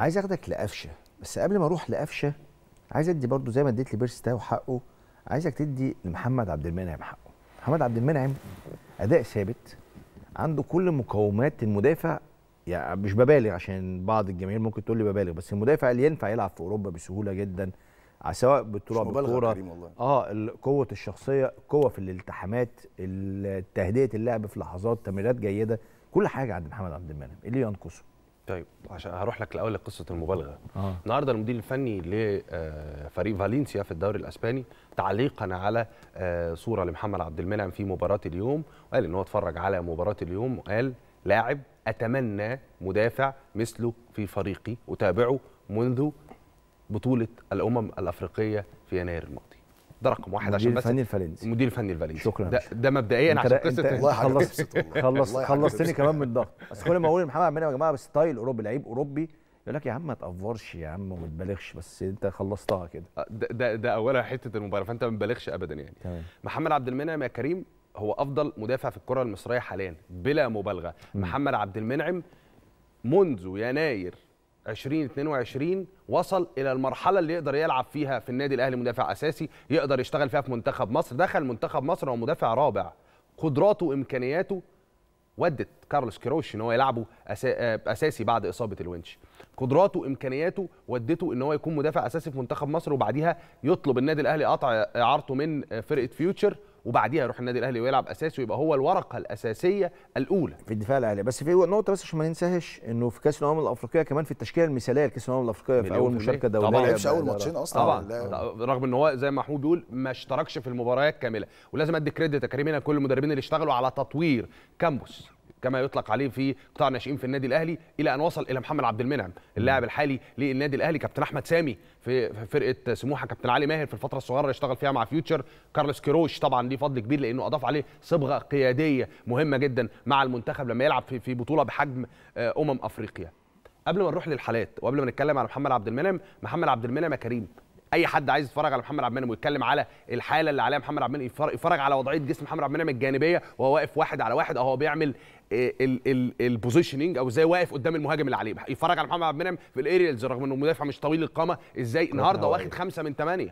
عايز اخدك لقفشه بس قبل ما اروح لقفشه عايز ادي برضو زي ما اديت لبيرس تاو حقه عايزك تدي لمحمد عبد المنعم حقه محمد عبد المنعم اداء ثابت عنده كل مقومات المدافع يعني مش ببالغ عشان بعض الجماهير ممكن تقول لي ببالغ بس المدافع اللي ينفع يلعب في اوروبا بسهوله جدا سواء بالتراب بالكوره اه قوه الشخصيه قوه في الالتحامات تهدئه اللعب في لحظات تمريرات جيده كل حاجه عند محمد عبد المنعم اللي ينقصه طيب عشان هروح لك الاول لقصه المبالغه آه. النهارده المدير الفني لفريق آه، فالنسيا في الدوري الاسباني تعليقا على آه، صوره لمحمد عبد المنعم في مباراه اليوم وقال ان هو اتفرج على مباراه اليوم وقال لاعب اتمنى مدافع مثله في فريقي اتابعه منذ بطوله الامم الافريقيه في يناير الماضي ده رقم واحد عشان بس الفني الفالنسي المدير الفني الفالنسي شكرا ده, ده مبدئيا عشان قصه الله خلص خلص خلصتني كمان من الضغط بس كل ما اقول محمد المنعم يا جماعه ستايل اوروبي لعيب اوروبي يقول لك يا عم ما تافرش يا عم وما تبالغش بس انت خلصتها كده آه، ده ده, ده اولها حته المباراه فانت ما تبالغش ابدا يعني تمام. محمد عبد المنعم يا كريم هو افضل مدافع في الكره المصريه حاليا بلا مبالغه محمد عبد المنعم منذ يناير 2022 وصل الى المرحله اللي يقدر يلعب فيها في النادي الاهلي مدافع اساسي يقدر يشتغل فيها في منتخب مصر دخل منتخب مصر هو مدافع رابع قدراته وامكانياته ودت كارلوس كيروش ان هو يلعبه آه، اساسي بعد اصابه الونش قدراته وامكانياته ودته ان هو يكون مدافع اساسي في منتخب مصر وبعديها يطلب النادي الاهلي قطع اعارته من فرقه فيوتشر وبعديها يروح النادي الاهلي ويلعب اساسي ويبقى هو الورقه الاساسيه الاولى في الدفاع الاهلي بس في نقطه بس عشان ما ننساهاش انه في كاس الامم الافريقيه كمان في التشكيله المثاليه لكاس الامم الافريقيه في اول مشاركه دوليه طبعا ما لعبش اول ماتشين اصلا طبعا لا. رغم ان هو زي ما محمود بيقول ما اشتركش في المباريات كامله ولازم ادي كريدت تكريمنا كل المدربين اللي اشتغلوا على تطوير كامبوس كما يطلق عليه في قطاع الناشئين في النادي الاهلي الى ان وصل الى محمد عبد المنعم اللاعب الحالي للنادي الاهلي كابتن احمد سامي في فرقه سموحه كابتن علي ماهر في الفتره الصغيره اللي اشتغل فيها مع فيوتشر كارلوس كيروش طبعا ليه فضل كبير لانه اضاف عليه صبغه قياديه مهمه جدا مع المنتخب لما يلعب في بطوله بحجم آه، امم افريقيا قبل ما نروح للحالات وقبل ما نتكلم على محمد عبد المنعم محمد عبد المنعم يا كريم اي حد عايز يتفرج على محمد عبد المنعم ويتكلم على الحاله اللي عليها محمد عبد المنعم يتفرج على وضعيه جسم محمد عبد المنعم الجانبيه وهو واقف واحد على واحد او هو بيعمل آه، البوزيشننج او ازاي واقف قدام المهاجم اللي عليه يتفرج على محمد عبد المنعم في الايريالز رغم انه مدافع مش طويل القامه ازاي النهارده واخد خمسه من ثمانيه